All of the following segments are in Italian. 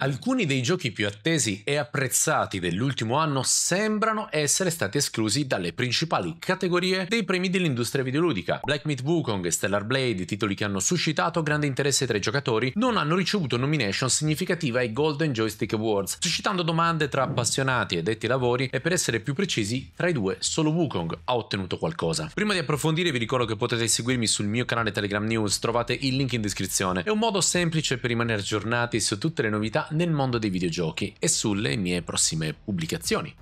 Alcuni dei giochi più attesi e apprezzati dell'ultimo anno sembrano essere stati esclusi dalle principali categorie dei premi dell'industria videoludica. Black Myth Wukong e Stellar Blade, titoli che hanno suscitato grande interesse tra i giocatori, non hanno ricevuto nomination significativa ai Golden Joystick Awards, suscitando domande tra appassionati e detti lavori e per essere più precisi, tra i due solo Wukong ha ottenuto qualcosa. Prima di approfondire vi ricordo che potete seguirmi sul mio canale Telegram News, trovate il link in descrizione. È un modo semplice per rimanere aggiornati su tutte le novità nel mondo dei videogiochi e sulle mie prossime pubblicazioni.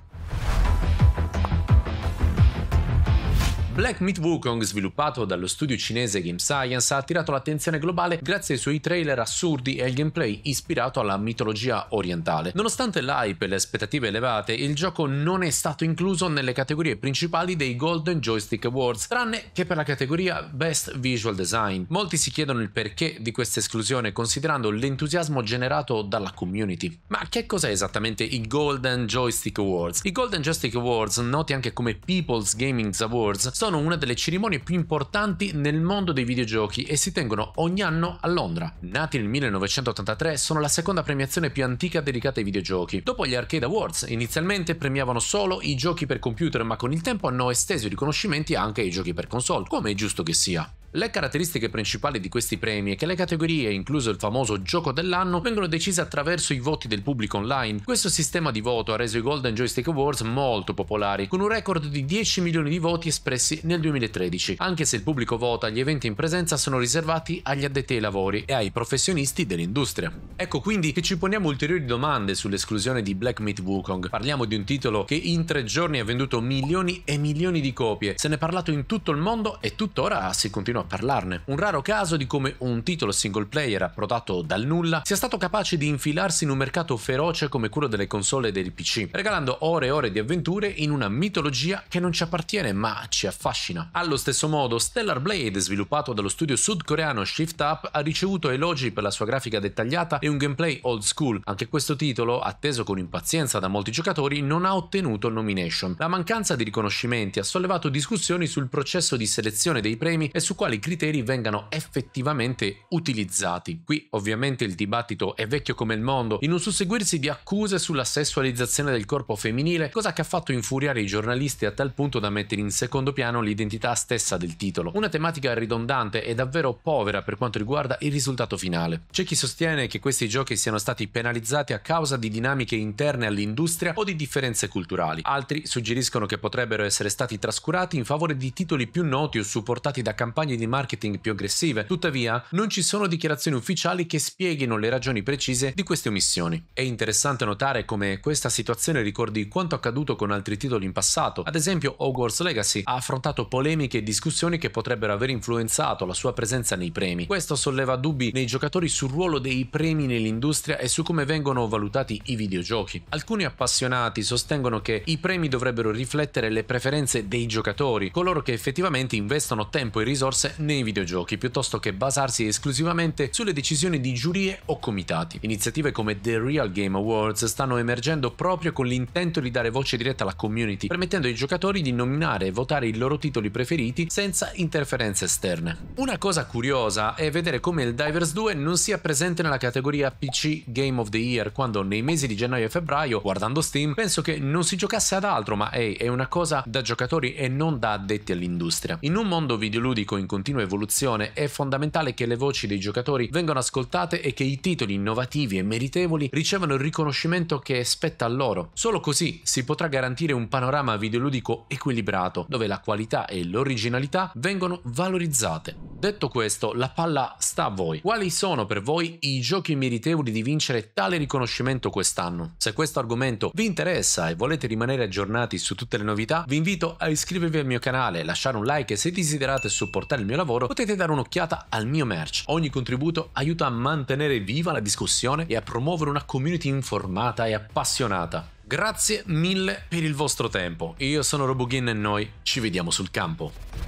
Black Meat Wukong, sviluppato dallo studio cinese Game Science, ha attirato l'attenzione globale grazie ai suoi trailer assurdi e al gameplay ispirato alla mitologia orientale. Nonostante l'hype e le aspettative elevate, il gioco non è stato incluso nelle categorie principali dei Golden Joystick Awards, tranne che per la categoria Best Visual Design. Molti si chiedono il perché di questa esclusione considerando l'entusiasmo generato dalla community. Ma che cos'è esattamente i Golden Joystick Awards? I Golden Joystick Awards, noti anche come People's Gaming Awards, sono sono una delle cerimonie più importanti nel mondo dei videogiochi e si tengono ogni anno a Londra. Nati nel 1983, sono la seconda premiazione più antica dedicata ai videogiochi. Dopo gli Arcade Awards, inizialmente premiavano solo i giochi per computer, ma con il tempo hanno esteso i riconoscimenti anche ai giochi per console, come è giusto che sia. Le caratteristiche principali di questi premi è che le categorie, incluso il famoso gioco dell'anno, vengono decise attraverso i voti del pubblico online. Questo sistema di voto ha reso i Golden Joystick Awards molto popolari, con un record di 10 milioni di voti espressi nel 2013. Anche se il pubblico vota, gli eventi in presenza sono riservati agli addetti ai lavori e ai professionisti dell'industria. Ecco quindi che ci poniamo ulteriori domande sull'esclusione di Black Meat Wukong. Parliamo di un titolo che in tre giorni ha venduto milioni e milioni di copie, se ne è parlato in tutto il mondo e tuttora si continua a parlarne. Un raro caso di come un titolo single player approdato dal nulla sia stato capace di infilarsi in un mercato feroce come quello delle console e dei PC, regalando ore e ore di avventure in una mitologia che non ci appartiene ma ci affascina. Allo stesso modo, Stellar Blade, sviluppato dallo studio sudcoreano Shift Up, ha ricevuto elogi per la sua grafica dettagliata e un gameplay old school. Anche questo titolo, atteso con impazienza da molti giocatori, non ha ottenuto nomination. La mancanza di riconoscimenti ha sollevato discussioni sul processo di selezione dei premi e su quale quali criteri vengano effettivamente utilizzati. Qui ovviamente il dibattito è vecchio come il mondo, in un susseguirsi di accuse sulla sessualizzazione del corpo femminile, cosa che ha fatto infuriare i giornalisti a tal punto da mettere in secondo piano l'identità stessa del titolo. Una tematica ridondante e davvero povera per quanto riguarda il risultato finale. C'è chi sostiene che questi giochi siano stati penalizzati a causa di dinamiche interne all'industria o di differenze culturali. Altri suggeriscono che potrebbero essere stati trascurati in favore di titoli più noti o supportati da campagne campagne di marketing più aggressive, tuttavia non ci sono dichiarazioni ufficiali che spieghino le ragioni precise di queste omissioni. È interessante notare come questa situazione ricordi quanto accaduto con altri titoli in passato, ad esempio Hogwarts Legacy ha affrontato polemiche e discussioni che potrebbero aver influenzato la sua presenza nei premi. Questo solleva dubbi nei giocatori sul ruolo dei premi nell'industria e su come vengono valutati i videogiochi. Alcuni appassionati sostengono che i premi dovrebbero riflettere le preferenze dei giocatori, coloro che effettivamente investono tempo e risorse diverse nei videogiochi, piuttosto che basarsi esclusivamente sulle decisioni di giurie o comitati. Iniziative come The Real Game Awards stanno emergendo proprio con l'intento di dare voce diretta alla community, permettendo ai giocatori di nominare e votare i loro titoli preferiti senza interferenze esterne. Una cosa curiosa è vedere come il Divers 2 non sia presente nella categoria PC Game of the Year, quando nei mesi di gennaio e febbraio, guardando Steam, penso che non si giocasse ad altro, ma hey, è una cosa da giocatori e non da addetti all'industria. In un mondo videoludico in cui continua evoluzione, è fondamentale che le voci dei giocatori vengano ascoltate e che i titoli innovativi e meritevoli ricevano il riconoscimento che spetta a loro. Solo così si potrà garantire un panorama videoludico equilibrato, dove la qualità e l'originalità vengono valorizzate. Detto questo, la palla sta a voi. Quali sono per voi i giochi meritevoli di vincere tale riconoscimento quest'anno? Se questo argomento vi interessa e volete rimanere aggiornati su tutte le novità, vi invito a iscrivervi al mio canale, lasciare un like e se desiderate supportare il mio lavoro, potete dare un'occhiata al mio merch. Ogni contributo aiuta a mantenere viva la discussione e a promuovere una community informata e appassionata. Grazie mille per il vostro tempo. Io sono Robogin e noi ci vediamo sul campo.